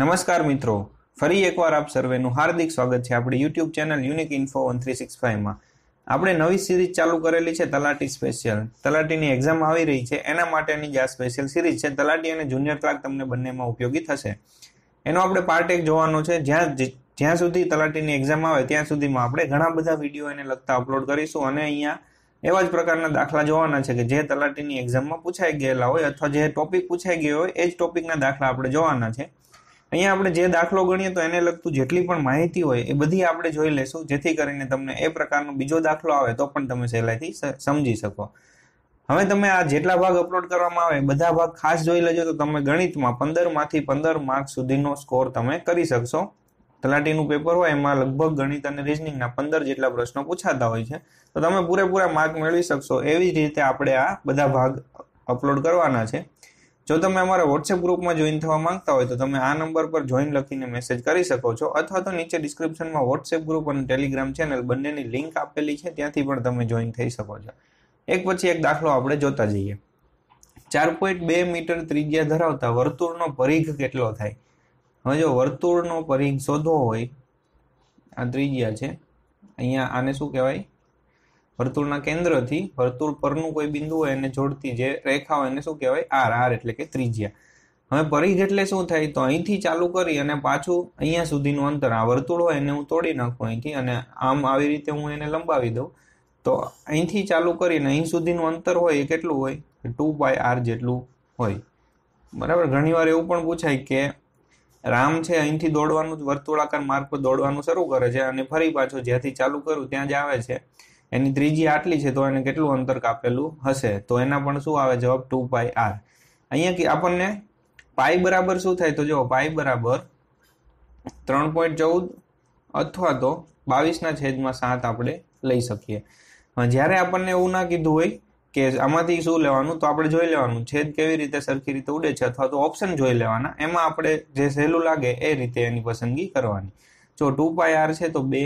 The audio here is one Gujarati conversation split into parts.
નમસ્કાર મિત્રો ફરી એકવાર આપ સર્વેનું હાર્દિક સ્વાગત છે આપણી YouTube channel unique info one three six ફાઇવમાં આપણે નવી સિરીઝ ચાલુ કરેલી છે તલાટી સ્પેશિયલ તલાટીની એક્ઝામ આવી રહી છે એના માટેની જે આ સ્પેશિયલ સિરીઝ છે તલાટી અને જુનિયર ક્લાર્ક તમને બંનેમાં ઉપયોગી થશે એનો આપણે પાર્ટ એક જોવાનો છે જ્યાં જ્યાં સુધી તલાટીની એક્ઝામ આવે ત્યાં સુધીમાં આપણે ઘણા બધા વિડીયો એને લગતા અપલોડ કરીશું અને અહીંયા એવા જ પ્રકારના દાખલા જોવાના છે કે જે તલાટીની એક્ઝામમાં પૂછાઈ ગયેલા હોય અથવા જે ટોપિક પૂછાઈ ગયો હોય એ જ ટોપિકના દાખલા આપણે જોવાના છે અહીંયા આપણે જે દાખલો ગણીએ તો એને લગતું જેટલી પણ માહિતી હોય એ બધી આપણે જોઈ લેશું જેથી કરીને તમને એ પ્રકારનો બીજો દાખલો આવે તો પણ તમે સહેલાઈથી સમજી શકો હવે તમે આ જેટલા ભાગ અપલોડ કરવામાં આવે બધા ભાગ ખાસ જોઈ લેજો તો તમે ગણિતમાં પંદરમાંથી પંદર માર્ક સુધીનો સ્કોર તમે કરી શકશો તલાટીનું પેપર હોય એમાં લગભગ ગણિત અને રિઝનિંગના પંદર જેટલા પ્રશ્નો પૂછાતા હોય છે તો તમે પૂરેપૂરા માર્ક મેળવી શકશો એવી જ રીતે આપણે આ બધા ભાગ અપલોડ કરવાના છે જો તમે અમારા વોટ્સએપ ગ્રુપમાં જોઈન થવા માંગતા હોય તો તમે આ નંબર પર જોઈન લખીને મેસેજ કરી શકો છો અથવા તો નીચે ડિસ્ક્રિપ્શનમાં વોટ્સએપ ગ્રુપ અને ટેલિગ્રામ ચેનલ બંનેની લિંક આપેલી છે ત્યાંથી પણ તમે જોઈન થઈ શકો છો એક પછી એક દાખલો આપણે જોતા જઈએ ચાર પોઈન્ટ બે મીટર ત્રિજ્યા ધરાવતા વર્તુળનો પરિઘ કેટલો થાય હવે જો વર્તુળનો પરિઘ શોધવો હોય આ ત્રિજ્યા છે અહીંયા આને શું કહેવાય વર્તુળના કેન્દ્રથી વર્તુળ પરનું કોઈ બિંદુ હોય એને જોડતી જે રેખા હોય એને શું કહેવાય આર આર એટલે કે ત્રિજ્યા હવે પરિઘ એટલે શું થાય તો અહીંથી ચાલુ કરી અને પાછું અહીંયા સુધીનું અંતર આ વર્તુળ હોય એને હું તોડી નાખું અહીંથી અને આમ આવી રીતે હું એને લંબાવી દઉં તો અહીંથી ચાલુ કરીને અહીં સુધીનું અંતર હોય એ કેટલું હોય ટુ બાય આર જેટલું હોય બરાબર ઘણીવાર એવું પણ પૂછાય કે રામ છે અહીંથી દોડવાનું જ વર્તુળાકાર માર્ગ પર દોડવાનું શરૂ કરે છે અને ફરી પાછો જ્યાંથી ચાલુ કરું ત્યાં જ આવે છે એની ત્રીજી આટલી છે તો એને કેટલું અંતર કાપેલું હશે તો એના પણ શું આવે જવાબ ટુ પાઈ આર અહીંયા કે આપણને પાઈ બરાબર શું થાય તો જો પાઈ બરાબર ત્રણ પોઈન્ટ ચૌદ અથવા તો બાવીસના છેદમાં સાત આપણે લઈ શકીએ જ્યારે આપણને એવું ના કીધું હોય કે આમાંથી શું લેવાનું તો આપણે જોઈ લેવાનું છેદ કેવી રીતે સરખી રીતે ઉડે છે અથવા તો ઓપ્શન જોઈ લેવાના એમાં આપણે જે સહેલું લાગે એ રીતે એની પસંદગી કરવાની જો ટુ પાય આર છે તો બે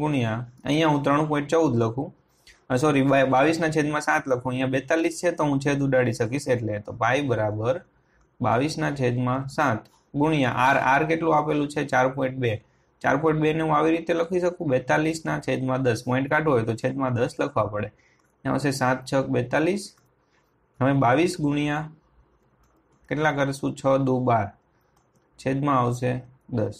ગુણ્યા અહીંયા હું ત્રણ પોઈન્ટ ચૌદ લખું સોરી બાવીસના છેદમાં સાત લખું અહીંયા બેતાલીસ છે તો હું છેદ ઉડાડી શકીશ એટલે તો પાઈ બરાબર બાવીસના છેદમાં સાત ગુણ્યા આર આર કેટલું આપેલું છે ચાર પોઈન્ટ બે ચાર પોઈન્ટ બેને હું આવી રીતે લખી શકું બેતાલીસના છેદમાં દસ પોઈન્ટ કાઢવો હોય તો છેદમાં દસ લખવા પડે આવશે સાત છ બેતાલીસ હવે બાવીસ ગુણ્યા કેટલા કરશું છ દો બાર છેદમાં આવશે દસ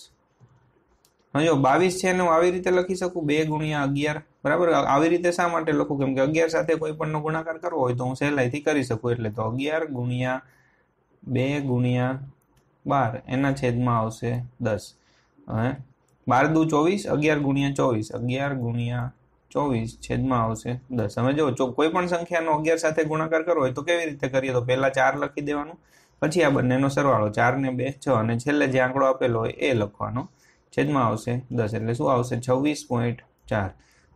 હવે જો બાવીસ છે એને હું આવી રીતે લખી શકું બે ગુણ્યા અગિયાર બરાબર આવી રીતે શા માટે લખું કેમ કે અગિયાર સાથે કોઈ પણનો ગુણાકાર કરવો હોય તો હું સહેલાઈથી કરી શકું એટલે તો અગિયાર ગુણ્યા બે ગુણ્યા બાર એના છેદમાં આવશે દસ હવે બાર દુ ચોવીસ અગિયાર ગુણ્યા ચોવીસ અગિયાર ગુણ્યા ચોવીસ છેદમાં આવશે દસ તમે જો કોઈ પણ સંખ્યાનો અગિયાર સાથે ગુણાકાર કરવો હોય તો કેવી રીતે કરીએ તો પહેલાં ચાર લખી દેવાનું પછી આ બંનેનો સરવાળો ચાર ને બે છ અને છેલ્લે જે આંકડો આપેલો હોય એ લખવાનો છેદમાં આવશે દસ એટલે શું આવશે છવ્વીસ પોઈન્ટ ચાર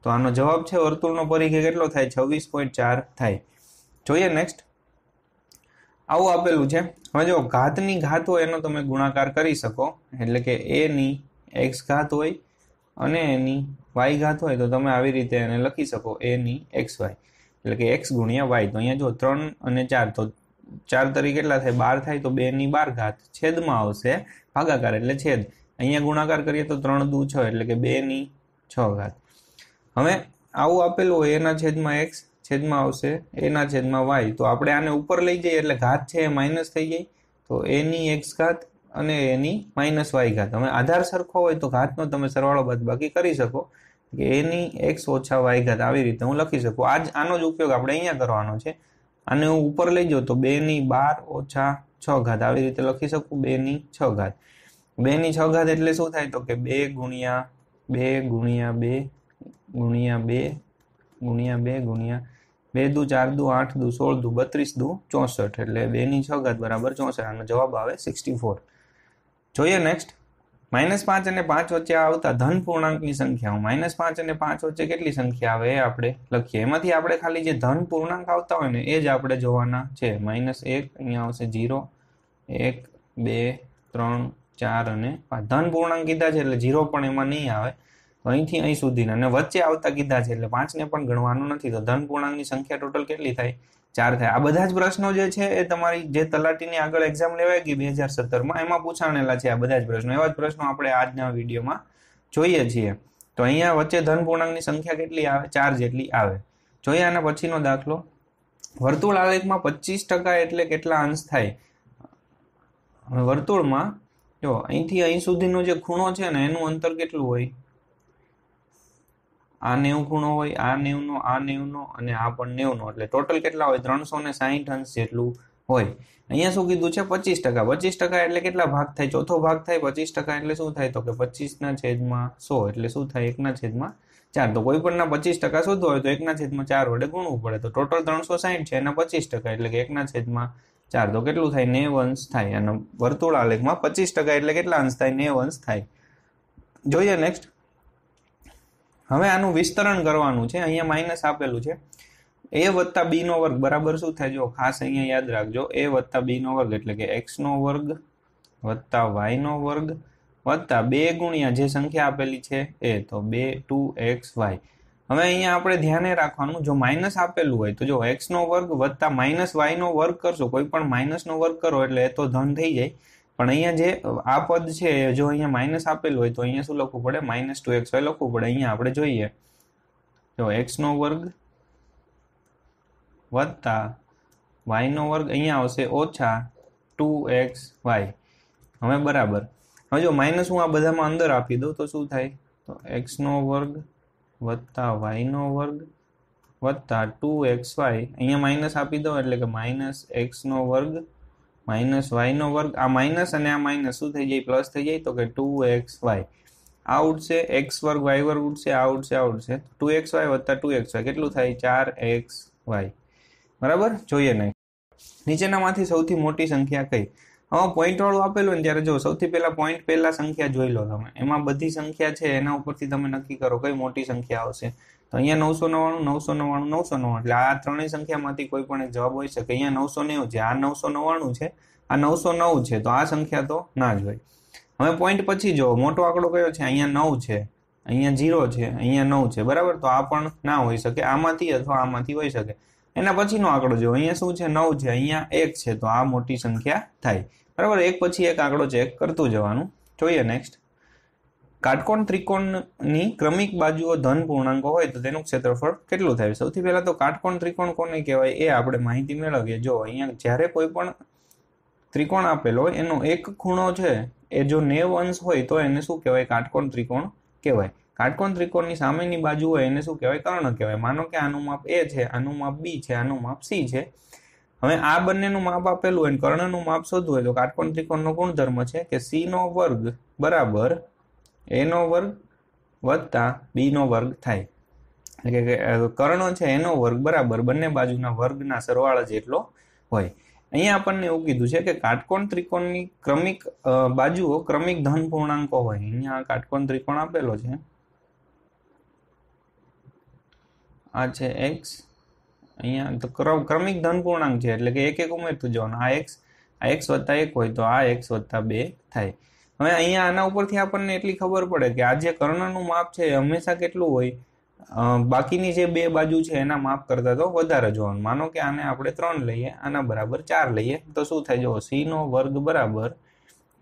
તો આનો જવાબ છે વર્તુળનો પરિઘે કેટલો થાય છવ્વીસ પોઈન્ટ ચાર થાય જોઈએ નેક્સ્ટ આવું આપેલું છે હવે જો ઘાતની ઘાત હોય એનો તમે ગુણાકાર કરી શકો એટલે કે એની એક્સ ઘાત હોય અને એની વાય ઘાત હોય તો તમે આવી રીતે એને લખી શકો એની એક્સ વાય એટલે કે એક્સ ગુણ્યા વાય તો અહીંયા જો ત્રણ અને ચાર તો ચાર તરી કેટલા થાય બાર થાય તો બેની બાર ઘાત છેદમાં આવશે ભાગાકાર એટલે છેદ અહીંયા ગુણાકાર કરીએ તો ત્રણ દુ છ એટલે કે બેની છ ઘાત હવે આવું આપેલું હોય એના છેદમાં એક્સ છેદમાં આવશે એના છેદમાં વાય તો આપણે આને ઉપર લઈ જઈએ એટલે ઘાત છે એ માઇનસ થઈ જાય તો એની એક્સ ઘાત અને એની માઇનસ વાય ઘાત હવે આધાર સરખો હોય તો ઘાતનો તમે સરવાળો બાકી કરી શકો કે એની એક્સ ઓછા વાય ઘાત આવી રીતે હું લખી શકું આજ આનો જ ઉપયોગ આપણે અહીંયા કરવાનો છે આને હું ઉપર લઈ જાઉં તો બેની બાર ઓછા છ ઘાત આવી રીતે લખી શકું બેની છ ઘાત બે ની છઘાત એટલે શું થાય તો કે બે ગુણ્યા બે ગુણ્યા બે ગુણ્યા બે ગુણ્યા બે ગુણ્યા બે દુ ચાર દુ આઠ દુ સોળ દુ બત્રીસ દુ ચોસઠ એટલે બે ની છઘાત બરાબર ચોસઠ આનો જવાબ આવે સિક્સટી ફોર જોઈએ નેક્સ્ટ માઇનસ પાંચ અને પાંચ વચ્ચે આવતા ધન પૂર્ણાંકની સંખ્યાઓ માઇનસ પાંચ અને પાંચ વચ્ચે કેટલી સંખ્યા આવે એ આપણે લખીએ એમાંથી આપણે ખાલી જે ધન પૂર્ણાંક આવતા હોય ને એ જ આપણે જોવાના છે માઇનસ એક અહીંયા આવશે જીરો એક બે ત્રણ ચાર અને પાંચ ધન પૂર્ણાંક કીધા છે એટલે ઝીરો પણ એમાં નહીં આવે અહીંથી અહીં સુધીના અને વચ્ચે આવતા કીધા છે એટલે પાંચને પણ ગણવાનું નથી તો ધન પૂર્ણાંકની સંખ્યા ટોટલ કેટલી થાય ચાર થાય આ બધા જ પ્રશ્નો જે છે એ તમારી જે તલાટીની આગળ એક્ઝામ લેવાય ગઈ બે હજાર સત્તરમાં એમાં પૂછાણેલા છે આ બધા જ પ્રશ્નો એવા જ પ્રશ્નો આપણે આજના વિડીયોમાં જોઈએ છીએ તો અહીંયા વચ્ચે ધન પૂર્ણાંકની સંખ્યા કેટલી આવે ચાર જેટલી આવે જોઈએ આના પછીનો દાખલો વર્તુળ આલેખમાં પચીસ ટકા એટલે કેટલા અંશ થાય વર્તુળમાં જો અહીંથી અહીં સુધીનો જે ખૂણો છે ને એનું અંતર કેટલું હોય આ નેવું ખૂણો હોય આ નેવનો આ નેવનો અને આ પણ નેવનો એટલે ટોટલ કેટલા હોય ત્રણસો ને સાહીઠ અંશ જેટલું હોય અહીંયા શું કીધું છે પચીસ ટકા પચીસ ટકા એટલે કેટલા ભાગ થાય ચોથો ભાગ થાય પચીસ ટકા એટલે શું થાય તો કે પચીસના છેદમાં સો એટલે શું થાય એકના છેદમાં ચાર તો કોઈ પણના પચીસ ટકા શોધવા હોય તો એકના છેદમાં ચાર વડે ગુણવું પડે તો ટોટલ ત્રણસો સાહીઠ છે એના પચીસ ટકા એટલે કે એકના છેદમાં ચાર તો કેટલું થાય ને અંશ થાય અને વર્તુળ આલેખમાં પચીસ ટકા એટલે કેટલા અંશ થાય ને અંશ થાય જોઈએ નેક્સ્ટ હવે આનું વિસ્તરણ કરવાનું છે અહીંયા માઇનસ આપેલું છે એ વત્તા બી નો વર્ગ બરાબર શું થાય જો ખાસ અહીંયા યાદ રાખજો એ વત્તા બી નો વર્ગ એટલે કે એક્સ નો વર્ગ વત્તા વાય નો વર્ગ વત્તા બે ગુણ્યા જે સંખ્યા આપેલી છે એ તો બે ટુ એક્સ વાય હવે અહીંયા આપણે ધ્યાને રાખવાનું જો માઇનસ આપેલું હોય તો જો એક્સનો વર્ગ વધતા માઇનસ વાયનો વર્ગ કરશો કોઈ પણ માઇનસનો વર્ગ કરો એટલે એ તો ધન થઈ જાય પણ અહીંયા જે આ પદ છે જો અહીંયા માઇનસ આપેલું હોય તો અહીંયા શું લખવું પડે માઇનસ ટુ એક્સ વાય લખવું પડે અહીંયા આપણે જોઈએ જો એક્સનો વર્ગ વત્તા વાયનો વર્ગ અહીંયા આવશે ઓછા ટુ એક્સ વાય હવે બરાબર હવે જો માઇનસ હું આ બધામાં અંદર આપી દઉં તો શું થાય તો એક્સનો વર્ગ વત્તા વાયનો વર્ગ વત્તા ટુ એક્સ વાય અહીંયા માઇનસ આપી દો એટલે કે માઇનસ એક્સનો વર્ગ માઇનસ વાયનો વર્ગ આ માઇનસ અને આ માઇનસ શું થઈ જાય પ્લસ થઈ જાય તો કે ટુ એક્સ વાય આ ઉડશે એક્સ વર્ગ વાય વર્ગ ઉડશે આ ઉડશે આ ઉડશે ટુ એક્સ વાય વત્તા ટુ એક્સ વાય કેટલું થાય ચાર એક્સ વાય બરાબર જોઈએ નહીં નીચેનામાંથી સૌથી મોટી સંખ્યા કઈ પોઈન્ટ વાળું આપેલું ને ત્યારે જો સૌથી પહેલા પોઈન્ટ પહેલા સંખ્યા જોઈ લો તમે એમાં બધી સંખ્યા છે એના ઉપરથી તમે નક્કી કરો કઈ મોટી સંખ્યા આવશે તો અહીંયા નવસો નવ્વાણું નવસો નવ્વાણું નવસો નવ્વાણું એટલે આ ત્રણેય સંખ્યામાંથી કોઈ પણ એક જવાબ હોઈ શકે અહીંયા નવસો નેવું છે આ નવસો નવ્વાણું છે આ નવસો નવ છે તો આ સંખ્યા તો ના જ હોય હવે પોઈન્ટ પછી જો મોટો આંકડો કયો છે અહીંયા નવ છે અહીંયા ઝીરો છે અહીંયા નવ છે બરાબર તો આ પણ ના હોઈ શકે આમાંથી અથવા આમાંથી હોઈ શકે એના પછીનો આંકડો જો અહીંયા શું છે નવ છે અહીંયા એક છે તો આ મોટી સંખ્યા થાય બરાબર એક પછી એક આંકડો ચેક કરતું જવાનું જોઈએ નેક્સ્ટ કાટકોણ ત્રિકોણની ક્રમિક બાજુઓ ધન પૂર્ણાંકો હોય તો તેનું ક્ષેત્રફળ કેટલું થાય સૌથી પહેલાં તો કાટકોણ ત્રિકોણ કોને કહેવાય એ આપણે માહિતી મેળવીએ જો અહીંયા જ્યારે કોઈ પણ ત્રિકોણ આપેલો હોય એનો એક ખૂણો છે એ જો નેવ અંશ હોય તો એને શું કહેવાય કાટકોણ ત્રિકોણ કહેવાય કાટકોણ ત્રિકોણની સામેની બાજુ હોય એને શું કહેવાય કર્ણ કહેવાય માનો કે આનું માપ એ છે આનું માપ બી છે આનું માપ સી છે હવે આ બંનેનું માપ આપેલું હોય કર્ણનું માપ શોધવું હોય તો કાટકોણ ત્રિકોણનો ગુણધર્મ છે કે સી નો વર્ગ બરાબર એનો વર્ગ વત્તા બીનો વર્ગ થાય એટલે કે કર્ણો છે એનો વર્ગ બરાબર બંને બાજુના વર્ગના સરવાળા જેટલો હોય અહીંયા આપણને એવું કીધું છે કે કાટકોણ ત્રિકોણની ક્રમિક બાજુઓ ક્રમિક ધન પૂર્ણાંકો હોય અહીંયા કાટકોણ ત્રિકોણ આપેલો છે આ છે એક્સ અહીંયા તો ક્રમિક ધન પૂર્ણાંક છે એટલે કે એક એક ઉમેરતું જવાનું આ એક્સ આ એક્સ વત્તા એક હોય તો આ એક્સ વત્તા બે થાય હવે અહીંયા આના ઉપરથી આપણને એટલી ખબર પડે કે આ જે કર્ણનું માપ છે હંમેશા કેટલું હોય બાકીની જે બે બાજુ છે એના માપ કરતા તો વધારે જોવાનું માનો કે આને આપણે ત્રણ લઈએ આના બરાબર ચાર લઈએ તો શું થાય જો સીનો વર્ગ બરાબર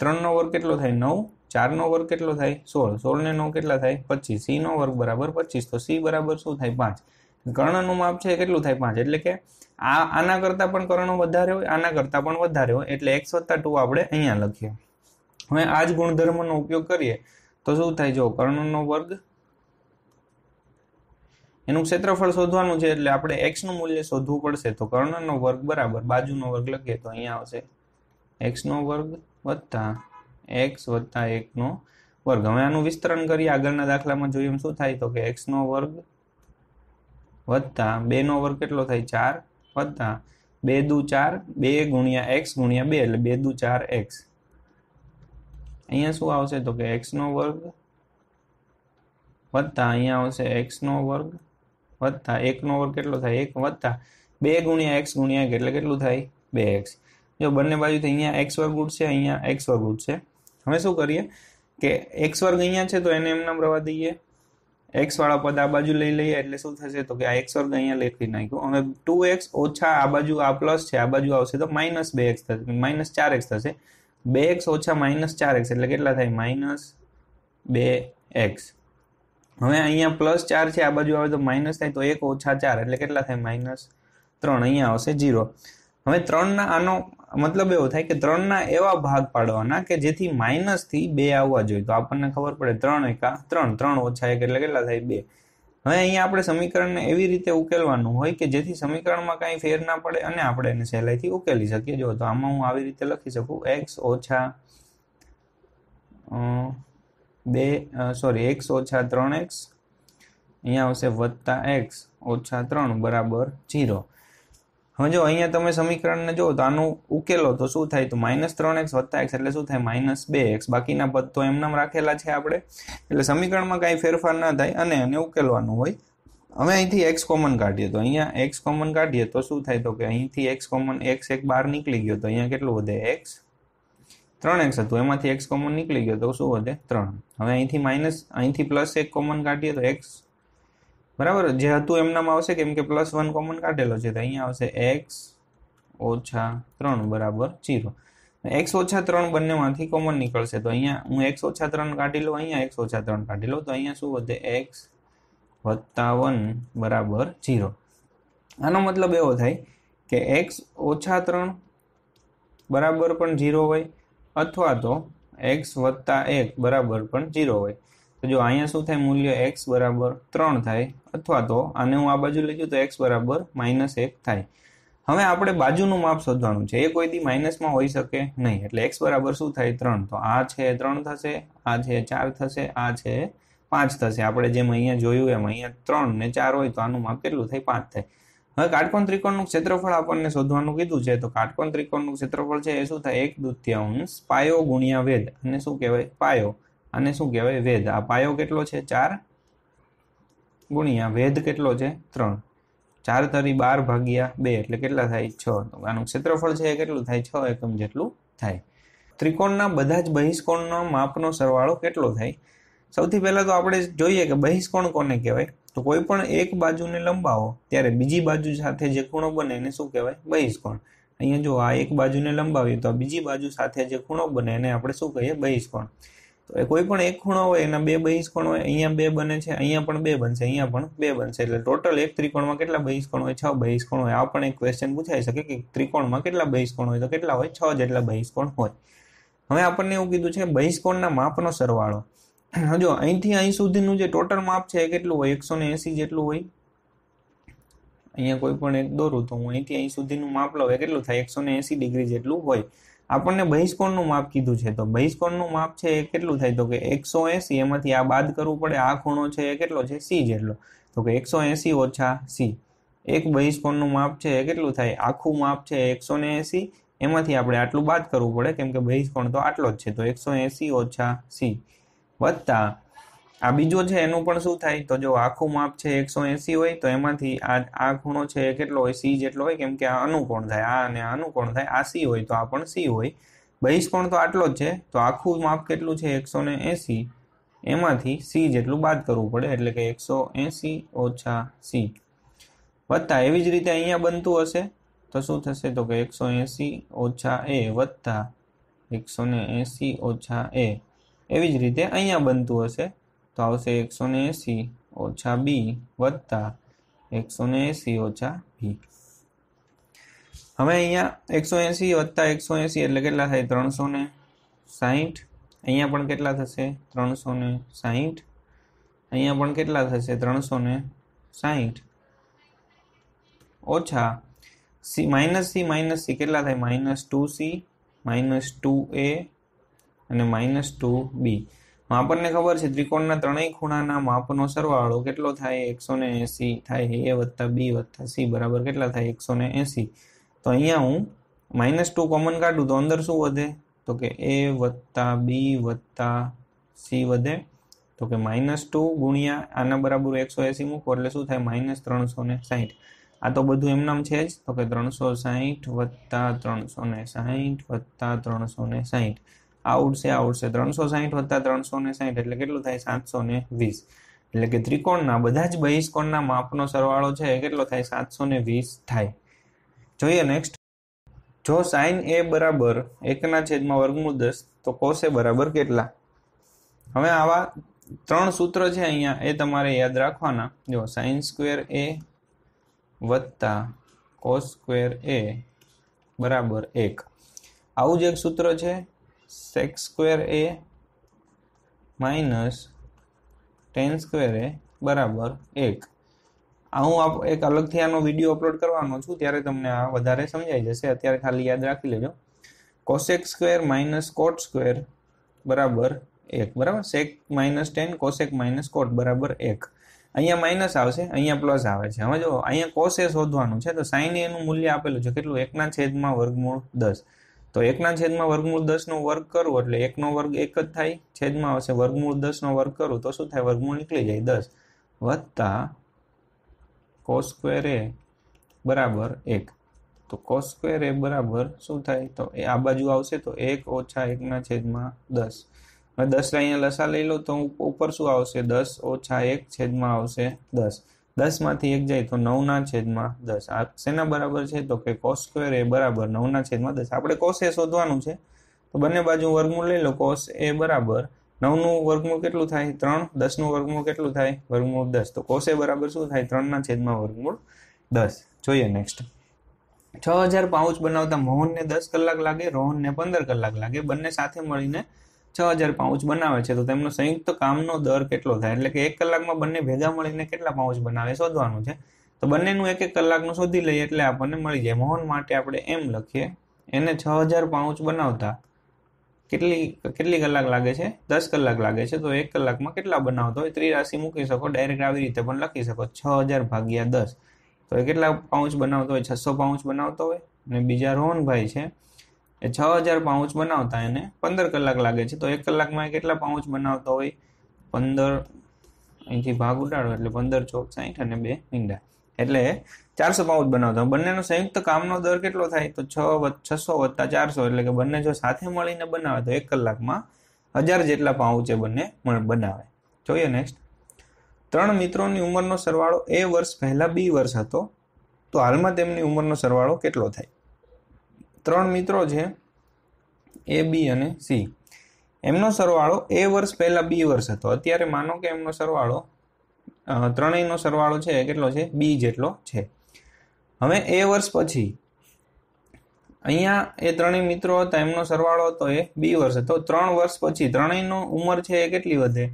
ત્રણનો વર્ગ કેટલો થાય નવ ચારનો વર્ગ કેટલો થાય સોળ સોળને નવ કેટલા થાય પચીસ નો વર્ગ બરાબર પચીસ તો સી બરાબર શું થાય પાંચ કર્ણનું માપ છે કેટલું થાય પાંચ એટલે કે આ આના કરતા પણ કર્ણ વધારે હોય આના કરતા પણ વધારે હોય એટલે એક્સ વત્તા ટુ આપણે અહીંયા લખીએ હવે આ જ ગુણધર્મનો ઉપયોગ કરીએ તો શું થાય જો કર્ણનો વર્ગ એનું ક્ષેત્રફળ શોધવાનું છે એટલે આપણે એક્સનું મૂલ્ય શોધવું પડશે તો કર્ણનો વર્ગ બરાબર બાજુનો વર્ગ લખીએ તો અહીંયા આવશે એક્સનો વર્ગ વત્તા એક્સ વત્તા એકનો વર્ગ હવે આનું વિસ્તરણ કરીએ આગળના દાખલામાં જોઈએ શું થાય તો કે એક્સનો વર્ગ + 2 નો વર્ગ કેટલો થાય 4 + 2 * 2 4 2 * x * 2 એટલે 2 2 4x અહીંયા શું આવશે તો કે x નો વર્ગ + અહીંયા આવશે x નો વર્ગ + 1 નો વર્ગ કેટલો થાય 1 + 2 * x * એટલે કેટલું થાય 2x જો બંને બાજુ તો અહીંયા x² છે અહીંયા x² છે હવે શું કરીએ કે x² અહીંયા છે તો એને એમ નામ રવા દઈએ એક્સ વાળા પદ આ બાજુ લઈ લઈએ એટલે શું થશે તો કે આ એક્સ વર્ગ અહીંયા લખી નાખ્યું હવે ટુ એક્સ ઓછા આ બાજુ આ પ્લસ છે આ બાજુ આવશે તો માઇનસ બે એક્સ થશે માઇનસ ચાર એક્સ થશે બે એક્સ ઓછા માઇનસ ચાર એક્સ એટલે કેટલા થાય માઇનસ બે એક્સ હવે અહીંયા પ્લસ ચાર છે આ બાજુ આવે તો માઇનસ થાય તો એક ઓછા ચાર એટલે કેટલા થાય માઇનસ ત્રણ અહીંયા આવશે જીરો હવે ત્રણના આનો મતલબ એવો થાય કે ત્રણના એવા ભાગ પાડવાના કે જેથી માઇનસથી બે આવવા જોઈએ તો આપણને ખબર પડે ત્રણ એકા ત્રણ ત્રણ ઓછા એક એટલે કેટલા થાય બે હવે અહીંયા આપણે સમીકરણને એવી રીતે ઉકેલવાનું હોય કે જેથી સમીકરણમાં કાંઈ ફેર ના પડે અને આપણે એને સહેલાઈથી ઉકેલી શકીએ જો તો આમાં હું આવી રીતે લખી શકું એક્સ ઓછા બે સોરી એક્સ ઓછા ત્રણ એક્સ અહીંયા આવશે વત્તા એક્સ ઓછા ત્રણ બરાબર ઝીરો હવે જો અહીંયા તમે સમીકરણને જો તો આનું ઉકેલો તો શું થાય તો માઇનસ ત્રણ એક્સ વધતા એક્સ એટલે શું થાય માઇનસ બે એક્સ બાકીના પદ તો એમનામ રાખેલા છે આપણે એટલે સમીકરણમાં કાંઈ ફેરફાર ના થાય અને એને ઉકેલવાનું હોય હવે અહીંથી એક્સ કોમન કાઢીએ તો અહીંયા એક્સ કોમન કાઢીએ તો શું થાય તો કે અહીંથી એક્સ કોમન એક્સ એક બહાર નીકળી ગયો તો અહીંયા કેટલું વધે એક્સ ત્રણ એક્સ હતું એમાંથી એક્સ કોમન નીકળી ગયો તો શું વધે ત્રણ હવે અહીંથી માઇનસ અહીંથી પ્લસ એક કોમન કાઢીએ તો એક્સ બરાબર જે હતું એમનામાં આવશે કેમ કે પ્લસ વન કોમન કાઢેલો છે તો અહીંયા આવશે એક્સ ઓછા ત્રણ બરાબર જીરો એક્સ ઓછા ત્રણ બંનેમાંથી કોમન નીકળશે તો અહીંયા હું એક્સ ઓછા ત્રણ કાઢી લઉં અહીંયા એક્સ ઓછા ત્રણ કાઢી લઉં તો અહીંયા શું વધે એક્સ વત્તા વન બરાબર જીરો આનો મતલબ એવો થાય કે એક્સ ઓછા ત્રણ બરાબર પણ ઝીરો હોય અથવા તો એક્સ વત્તા એક બરાબર પણ જીરો હોય તો જો અહીંયા શું થાય મૂલ્ય એક્સ બરાબર ત્રણ થાય અથવા તો આને હું આ બાજુ લઈ તો એક્સ બરાબર માઇનસ એક થાય હવે આપણે બાજુનું માપ શોધવાનું છે એ કોઈથી માઇનસમાં હોઈ શકે નહીં એટલે એક્સ બરાબર શું થાય ત્રણ તો આ છે ત્રણ થશે આ છે ચાર થશે આ છે પાંચ થશે આપણે જેમ અહીંયા જોયું એમ અહીંયા ત્રણ ને ચાર હોય તો આનું માપ કેટલું થાય પાંચ થાય હવે કાટકોણ ત્રિકોણનું ક્ષેત્રફળ આપણને શોધવાનું કીધું છે તો કાટકોણ ત્રિકોણનું ક્ષેત્રફળ છે એ શું થાય એક દૃત્યાંશ પાયો ગુણ્યા વેદ અને શું કહેવાય પાયો આને શું કહેવાય વેદ આ પાયો કેટલો છે ચાર ગુણ્યા વેદ કેટલો છે ત્રણ ચાર તરી બાર ભાગ્યા બે એટલે કેટલા થાય છ તો આનું ક્ષેત્રફળ છે એ કેટલું થાય છ એકમ જેટલું થાય ત્રિકોણના બધા જ બહિષ્કોણનો માપનો સરવાળો કેટલો થાય સૌથી પહેલાં તો આપણે જોઈએ કે બહિષ્કોણ કોને કહેવાય તો કોઈ પણ એક બાજુને લંબાવો ત્યારે બીજી બાજુ સાથે જે ખૂણો બને એને શું કહેવાય બહિષ્કોણ અહીંયા જો આ એક બાજુને લંબાવીએ તો બીજી બાજુ સાથે જે ખૂણો બને એને આપણે શું કહીએ બહિષ્કોણ તો એ કોઈ પણ એક ખૂણો હોય એના બે બહિષ્કોણ હોય અહીંયા બે બને છે અહીંયા પણ બે બનશે અહીંયા પણ બે બનશે એટલે ટોટલ એક ત્રિકોણમાં કેટલા બહિષ્કોણ હોય છ બહિષ્કોણ હોય આ પણ એક ક્વેશ્ચન પૂછાઈ શકે કે ત્રિકોણમાં કેટલા બહિષ્કોણ હોય તો કેટલા હોય છ જેટલા બહિષ્કોણ હોય હવે આપણને એવું કીધું છે બહિષ્કોણના માપનો સરવાળો જો અહીંથી અહીં સુધીનું જે ટોટલ માપ છે એ કેટલું હોય એકસો ને એસી જેટલું હોય અહીંયા કોઈ પણ એક દોરું તો હું અહીંથી અહીં સુધીનું માપ લઉં એ કેટલું થાય એકસો ને એસી ડિગ્રી જેટલું હોય આપણને બહિષ્કોણનું માપ કીધું છે તો બહિષ્કોણનું માપ છે એ કેટલું થાય તો કે એકસો એંસી એમાંથી આ બાદ કરવું પડે આ ખૂણો છે એ કેટલો છે સી જેટલો તો કે એકસો એંસી ઓછા સી એક બહિષ્કોણનું માપ છે એ કેટલું થાય આખું માપ છે એકસો ને એંસી એમાંથી આપણે આટલું બાદ કરવું પડે કેમ કે બહિષ્કોણ તો આટલો જ છે તો એકસો એંસી ઓછા સી વત્તા આ બીજો છે એનું પણ શું થાય તો જો આખું માપ છે એકસો એંસી હોય તો એમાંથી આ આ ખૂણો છે કેટલો હોય સી જેટલો હોય કેમ કે આ અનુકોણ થાય આ અને આ અનુકોણ થાય આ સી હોય તો આ પણ સી હોય બહિષ્કોણ તો આટલો જ છે તો આખું માપ કેટલું છે એકસો ને એંસી એમાંથી સી જેટલું બાદ કરવું પડે એટલે કે એકસો એંસી ઓછા સી વત્તા એવી જ રીતે અહીંયા બનતું હશે તો શું થશે તો કે એકસો એંસી ઓછા એ વત્તા એકસો ને એંસી ઓછા એ એવી જ રીતે અહીંયા બનતું હશે તો આવશે એકસો ને એંસી ઓછા બી વત્તા એકસો ને એંસી ઓછા બી હવે અહીંયા એકસો એંસી વત્તા એકસો એંસી એટલે કેટલા થાય ત્રણસો ને સાહીઠ અહીંયા પણ કેટલા થશે ત્રણસો ને સાહીઠ અહીંયા પણ કેટલા થશે ત્રણસો ને સાહીઠ ઓછા C minus C minus C કેટલા થાય minus two C minus two A અને માઇનસ ટુ બી આપણને ખબર છે ત્રિકોણના ત્રણેય ખૂણાના માપનો સરવાળો કેટલો થાય એકસો ને એંસી થાય એ વત્તા બી વત્તા સી બરાબર કેટલા થાય એકસો ને એંસી તો અહીંયા હું માઇનસ ટુ કોમન કાઢું તો અંદર શું વધે તો કે એ વત્તા બી વત્તા સી વધે તો કે માઇનસ ટુ ગુણ્યા આના બરાબર એકસો એંસી મૂકો એટલે શું થાય માઇનસ ત્રણસો ને સાહીઠ આ તો બધું એમનામ છે જ તો કે ત્રણસો સાહીઠ વત્તા ત્રણસો ને સાહીઠ વત્તા ત્રણસો ને સાહીઠ આ ઉડશે ત્રણસો સાહીઠ વત્તા ત્રણસો ને સાહીઠ એટલે કેટલું થાય સાતસો ને વીસ એટલે કે ત્રિકોણના બધા જ બહિષ્કોણના માપનો સરવાળો છે એ કેટલો થાય સાતસો ને વીસ થાય જોઈએ નેક્સ્ટ જો સાઇન એ બરાબર એકના છેદમાં વર્ગમૂળ દસ તો કોસ એ બરાબર કેટલા હવે આવા ત્રણ સૂત્ર છે અહીંયા એ તમારે યાદ રાખવાના જો સાઇન સ્ક્વેર એ વત્તા કોસ સ્ક્વેર એ બરાબર એક આવું જ એક સૂત્ર છે sec square a minus tan square A બરાબર એક આ હું આપ એક અલગથી આનો વિડીયો અપલોડ કરવાનો છું ત્યારે તમને આ વધારે સમજાઈ જશે અત્યારે ખાલી યાદ રાખી લેજો cosec square minus cot square બરાબર એક બરાબર sec minus tan cosec minus cot બરાબર એક અહીંયા માઇનસ આવશે અહીંયા પ્લસ આવે છે હવે જો અહીંયા કોસ શોધવાનું છે તો સાઈન એનું મૂલ્ય આપેલું છે કેટલું એકના છેદમાં વર્ગમૂળ દસ તો એકના છેદમાં વર્ગમૂળ દસનો વર્ગ કરું એટલે એકનો વર્ગ એક જ થાય છેદમાં આવશે વર્ગમૂળ દસનો વર્ગ કરું તો શું થાય વર્ગમૂળ નીકળી જાય દસ વત્તા કોસ્ક્વેર એ બરાબર એક તો કોસ્ક્વેર એ બરાબર શું થાય તો એ આ બાજુ આવશે તો એક ઓછા એકના છેદમાં દસ હવે દસ અહીંયા લસા લઈ લો તો ઉપર શું આવશે દસ ઓછા એક છેદમાં આવશે દસ દસમાંથી એક જાય તો નવના છેદમાં દસ આ શેના બરાબર છે તો કે કોસ સ્ક્વેર એ બરાબર નવના છેદમાં દસ આપણે કોસ એ શોધવાનું છે તો બંને બાજુ વર્ગમૂળ લઈ લો કોસ એ બરાબર નવનું વર્ગમૂળ કેટલું થાય ત્રણ દસનું વર્ગમૂળ કેટલું થાય વર્ગમૂળ દસ તો કોસ એ બરાબર શું થાય ત્રણના છેદમાં વર્ગમૂળ દસ જોઈએ નેક્સ્ટ છ હજાર પાઉચ બનાવતા મોહનને દસ કલાક લાગે રોહનને પંદર કલાક લાગે બંને સાથે મળીને છ હજાર પાઉચ બનાવે છે તો તેમનો સંયુક્ત કામનો દર કેટલો થાય એટલે કે એક કલાકમાં બંને ભેગા મળીને કેટલા પાઉચ બનાવે શોધવાનું છે તો બંનેનું એક એક કલાકનું શોધી લઈએ એટલે આપણને મળી જાય મોહન માટે આપણે એમ લખીએ એને છ હજાર પાઉચ બનાવતા કેટલી કેટલી કલાક લાગે છે દસ કલાક લાગે છે તો એક કલાકમાં કેટલા બનાવતો હોય ત્રિરાશિ મૂકી શકો ડાયરેક્ટ આવી રીતે પણ લખી શકો છ હજાર ભાગ્યા દસ તો એ કેટલા પાઉચ બનાવતો હોય છસો પાઉચ બનાવતો હોય અને બીજા રોહનભાઈ છે એ છ હજાર પાઉચ બનાવતા એને પંદર કલાક લાગે છે તો એક કલાકમાં કેટલા પાઉચ બનાવતા હોય પંદર અહીંથી ભાગ ઉડાડો એટલે પંદર ચોક સાહીઠ અને બે મીંડા એટલે ચારસો પાઉચ બનાવતા બંનેનો સંયુક્ત કામનો દર કેટલો થાય તો છ છસો વત્તા ચારસો એટલે કે બંને જો સાથે મળીને બનાવે તો એક કલાકમાં હજાર જેટલા પાઉચ એ બંને બનાવે જોઈએ નેક્સ્ટ ત્રણ મિત્રોની ઉંમરનો સરવાળો એ વર્ષ પહેલાં બી વર્ષ હતો તો હાલમાં તેમની ઉંમરનો સરવાળો કેટલો થાય ત્રણ મિત્રો છે એ બી અને સી એમનો સરવાળો એ વર્ષ પહેલાં બી વર્ષ હતો અત્યારે માનો કે એમનો સરવાળો ત્રણેયનો સરવાળો છે કેટલો છે બી જેટલો છે હવે એ વર્ષ પછી અહીંયા એ ત્રણેય મિત્રો હતા એમનો સરવાળો હતો એ બી વર્ષ હતો ત્રણ વર્ષ પછી ત્રણેયનો ઉંમર છે એ કેટલી વધે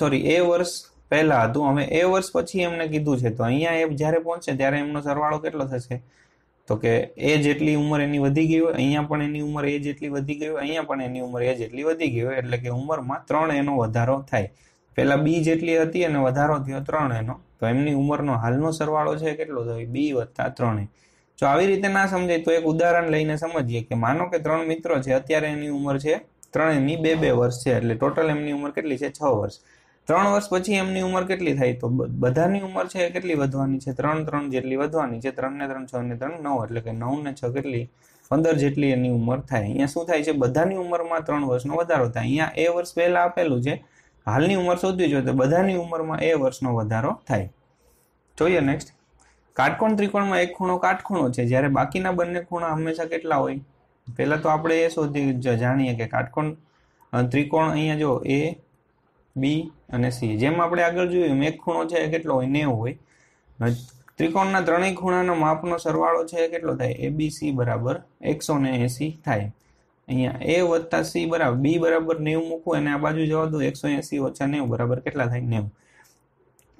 સોરી એ વર્ષ પહેલાં હતું હવે એ વર્ષ પછી એમને કીધું છે તો અહીંયા એ જ્યારે પહોંચશે ત્યારે એમનો સરવાળો કેટલો થશે તો કે એ જેટલી ઉંમર એની વધી ગઈ હોય અહીંયા પણ એની ઉંમર એ જેટલી વધી ગઈ હોય અહીંયા પણ એની ઉંમર એ જેટલી વધી ગઈ હોય એટલે કે ઉંમરમાં ત્રણ એનો વધારો થાય પહેલાં બી જેટલી હતી અને વધારો થયો ત્રણ એનો તો એમની ઉંમરનો હાલનો સરવાળો છે કેટલો થયો બી વધતા ત્રણે જો આવી રીતે ના સમજાય તો એક ઉદાહરણ લઈને સમજીએ કે માનો કે ત્રણ મિત્રો છે અત્યારે એની ઉંમર છે ત્રણેની બે બે વર્ષ છે એટલે ટોટલ એમની ઉંમર કેટલી છે છ વર્ષ ત્રણ વર્ષ પછી એમની ઉંમર કેટલી થાય તો બધાની ઉંમર છે કેટલી વધવાની છે ત્રણ ત્રણ જેટલી વધવાની છે ત્રણ ને ત્રણ છ ને ત્રણ નવ એટલે કે નવ ને છ કેટલી પંદર જેટલી એની ઉંમર થાય અહીંયા શું થાય છે બધાની ઉંમરમાં ત્રણ વર્ષનો વધારો થાય અહીંયા એ વર્ષ પહેલાં આપેલું છે હાલની ઉંમર શોધવી જોઈએ તો બધાની ઉંમરમાં એ વર્ષનો વધારો થાય જોઈએ નેક્સ્ટ કાટકોણ ત્રિકોણમાં એક ખૂણો કાટખૂણો છે જ્યારે બાકીના બંને ખૂણા હંમેશા કેટલા હોય પહેલાં તો આપણે એ શોધી જાણીએ કે કાટકોણ ત્રિકોણ અહીંયા જો એ બી અને સી જેમ આપણે આગળ જોયું એક ખૂણો છે કેટલો હોય નેવું હોય ત્રિકોણના ત્રણેય ખૂણાનો માપનો સરવાળો છે કેટલો થાય એ બી સી બરાબર એકસો ને એંસી થાય અહીંયા એ વત્તા સી બરાબર બી બરાબર નેવું મૂકવું અને આ બાજુ જવા દો એકસો એંસી ઓછા નેવું બરાબર કેટલા થાય નેવું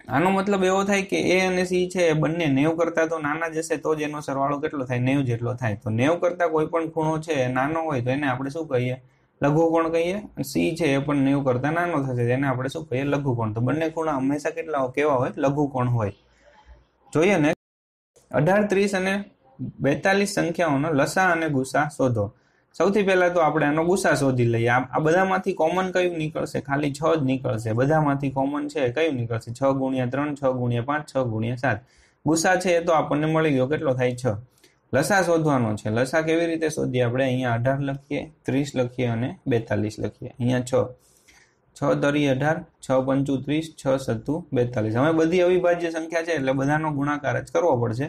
આનો મતલબ એવો થાય કે એ અને સી છે એ બંને નેવ કરતા તો નાના જશે તો જ એનો સરવાળો કેટલો થાય નેવ જેટલો થાય તો નેવ કરતા કોઈ પણ ખૂણો છે નાનો હોય તો એને આપણે શું કહીએ લઘુકોણ કહીએ અને સી છે એ પણ નેવું કરતા નાનો થશે તેને આપણે શું કહીએ લઘુકોણ તો બંને ખૂણા હંમેશા કેટલા કેવા હોય લઘુકોણ હોય જોઈએ ને અઢાર ત્રીસ અને બેતાલીસ સંખ્યાઓનો લસા અને ગુસા શોધો સૌથી પહેલા તો આપણે આનો ગુસા શોધી લઈએ આ બધામાંથી કોમન કયું નીકળશે ખાલી છ જ નીકળશે બધામાંથી કોમન છે કયું નીકળશે છ ગુણ્યા ત્રણ છ ગુણ્યા પાંચ છ ગુણ્યા સાત ગુસા છે એ તો આપણને મળી ગયો કેટલો થાય છ લસા શોધવાનો છે લસા કેવી રીતે શોધીએ આપણે અહીંયા અઢાર લખીએ ત્રીસ લખીએ અને બેતાલીસ લખીએ અહીંયા છ છ તરી અઢાર છ પંચું ત્રીસ છ સત્તુ બેતાલીસ હવે બધી અવિભાજ્ય સંખ્યા છે એટલે બધાનો ગુણાકાર જ કરવો પડશે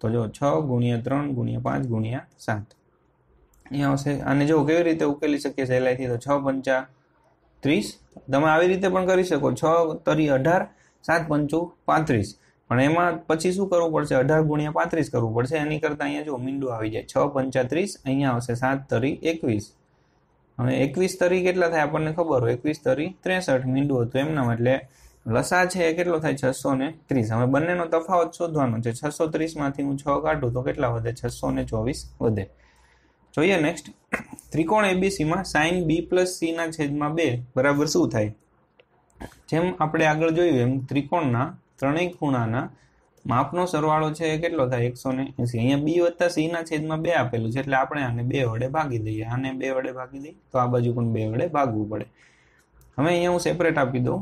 તો જો છ ગુણ્યા ત્રણ ગુણ્યા પાંચ ગુણ્યા સાત અહીંયા આવશે અને જો કેવી રીતે ઉકેલી શકીએ સહેલાઈથી તો છ પંચા ત્રીસ તમે આવી રીતે પણ કરી શકો છ તરી અઢાર સાત પંચું પાંત્રીસ પણ એમાં પછી શું કરવું પડશે અઢાર ગુણ્યા પાંત્રીસ કરવું પડશે એની કરતાં અહીંયા જો મીંડું આવી જાય છ પંચાત્રીસ અહીંયા આવશે સાત તરી એકવીસ હવે એકવીસ તરી કેટલા થાય આપણને ખબર હોય એકવીસ તરી ત્રેસઠ મીંડું હતું એમના એટલે લસા છે એ કેટલો થાય છસો ને ત્રીસ હવે બંનેનો તફાવત શોધવાનો છે છસો ત્રીસમાંથી હું છ કાઢું તો કેટલા વધે છસો ને ચોવીસ વધે જોઈએ નેક્સ્ટ ત્રિકોણ એબીસીમાં સાઇન બી પ્લસ સીના છેદમાં બે બરાબર શું થાય જેમ આપણે આગળ જોયું એમ ત્રિકોણના ત્રણેય ખૂણાના માપનો સરવાળો છે એ કેટલો થાય એકસો ને એસી અહીંયા બી વત્તા સી ના છેદમાં બે આપેલું છે એટલે આપણે આને બે વડે ભાગી દઈએ આને બે વડે ભાગી દઈએ તો આ બાજુ પણ બે વડે ભાગવું પડે હવે અહીંયા હું સેપરેટ આપી દઉં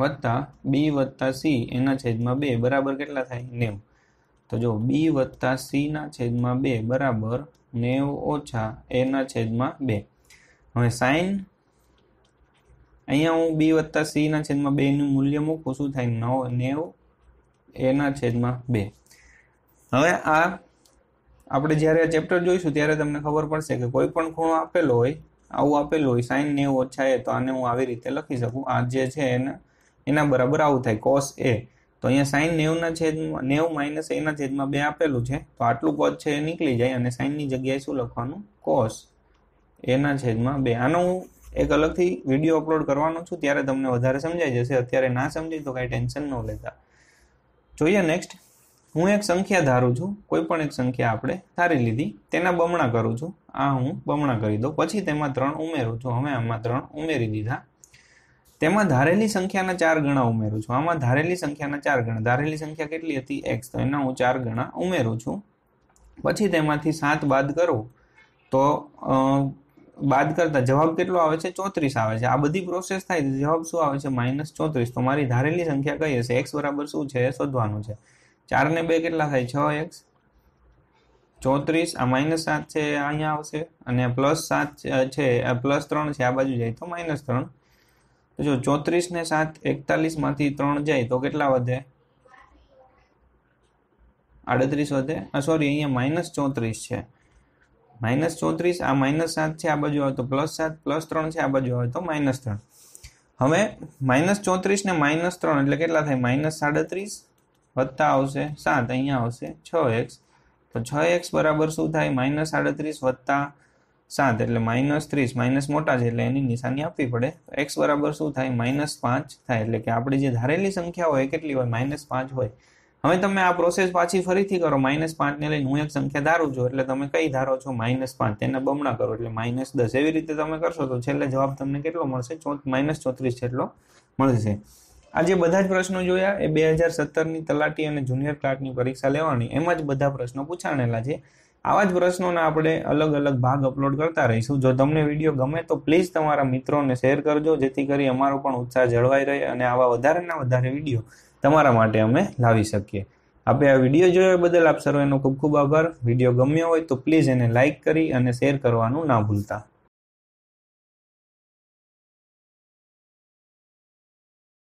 વત્તા બી વત્તા સી એના છેદમાં બે બરાબર કેટલા થાય નેવું તો જો બી વત્તા સી ના છેદમાં બે બરાબર નેવ ઓછા એના છેદમાં બે હવે સાઈન અહીંયા હું બી વત્તા સીના છેદમાં બેનું મૂલ્ય મૂકું શું થાય નવ નેવ એના છેદમાં બે હવે આ આપણે જ્યારે આ ચેપ્ટર જોઈશું ત્યારે તમને ખબર પડશે કે કોઈ પણ ખૂણો આપેલો હોય આવું આપેલું હોય સાઈન નેવું ઓછા એ તો આને હું આવી રીતે લખી શકું આ જે છે એના એના બરાબર આવું થાય કોસ એ તો અહીંયા સાઈન નેવના છેદમાં નેવું માઇનસ એના છેદમાં બે આપેલું છે તો આટલું પદ છે એ નીકળી જાય અને સાઈનની જગ્યાએ શું લખવાનું કોસ એના છેદમાં બે આનો હું એક અલગથી વિડીયો અપલોડ કરવાનો છું ત્યારે તમને વધારે સમજાઈ જશે અત્યારે ના સમજાય તો કાંઈ ટેન્શન ન લેતા જોઈએ નેક્સ્ટ હું એક સંખ્યા ધારું છું કોઈ પણ એક સંખ્યા આપણે ધારી લીધી તેના બમણા કરું છું આ હું બમણા કરી દઉં પછી તેમાં ત્રણ ઉમેરું છું હવે આમાં ત્રણ ઉમેરી દીધા તેમાં ધારેલી સંખ્યાના ચાર ગણા ઉમેરું છું આમાં ધારેલી સંખ્યાના ચાર ગણા ધારેલી સંખ્યા કેટલી હતી એક્સ તો એના હું ચાર ગણા ઉમેરું છું પછી તેમાંથી સાત બાદ કરું તો બાદ કરતા જવાબ કેટલો આવે છે ચોત્રીસ આવે છે આ બધી પ્રોસેસ થાય છે જવાબ શું આવે છે માઇનસ ચોત્રીસ તો મારી ધારેલી સંખ્યા કઈ હશે એક્સ બરાબર શું છે એ શોધવાનું છે ચાર ને બે કેટલા થાય છ એક્સ ચોત્રીસ આ માઇનસ સાત છે અહીંયા આવશે અને પ્લસ સાત છે પ્લસ ત્રણ છે આ બાજુ જાય તો માઇનસ ત્રણ તો જો ચોત્રીસ ને સાત એકતાલીસમાંથી ત્રણ જાય તો કેટલા વધે આડત્રીસ વધે સોરી અહીંયા માઇનસ ચોત્રીસ છે માઇનસ ચોત્રીસ આ માઇનસ સાત છે આ બાજુ આવે તો પ્લસ સાત પ્લસ ત્રણ છે આ બાજુ આવે તો માઇનસ ત્રણ હવે માઇનસ ચોત્રીસ ને માઇનસ ત્રણ એટલે કેટલા થાય માઇનસ સાડત્રીસ વત્તા આવશે સાત અહીંયા આવશે છ એક્સ તો છ એક્સ બરાબર શું થાય માઇનસ સાડત્રીસ વત્તા સાત એટલે માઇનસ ત્રીસ માઇનસ મોટા છે એટલે એની નિશાની આપવી પડે એક્સ બરાબર શું થાય માઇનસ પાંચ થાય એટલે કે આપણે જે ધારેલી સંખ્યા હોય કેટલી હોય માઇનસ પાંચ હોય હવે તમે આ પ્રોસેસ પાછી ફરીથી કરો માઇનસ પાંચને લઈને હું એક સંખ્યા ધારું છું એટલે તમે કઈ ધારો છો માઇનસ પાંચ તેને બમણા કરો એટલે માઇનસ દસ એવી રીતે તમે કરશો તો છેલ્લે જવાબ તમને કેટલો મળશે માઇનસ ચોત્રીસ જેટલો મળશે આજે બધા જ પ્રશ્નો જોયા એ બે હજાર સત્તરની તલાટી અને જુનિયર ક્લાર્કની પરીક્ષા લેવાની એમ જ બધા પ્રશ્નો પૂછાણેલા છે આવા જ પ્રશ્નોના આપણે અલગ અલગ ભાગ અપલોડ કરતા રહીશું જો તમને વિડીયો ગમે તો પ્લીઝ તમારા મિત્રોને શેર કરજો જેથી કરી અમારો પણ ઉત્સાહ જળવાઈ રહે અને આવા વધારેના વધારે વિડીયો તમારા માટે અમે લાવી શકીએ આપણે આ વિડીયો જોયા બદલ આપ સર્વેનો ખૂબ ખૂબ આભાર વિડીયો ગમ્યો હોય તો પ્લીઝ એને લાઇક કરી અને શેર કરવાનું ના ભૂલતા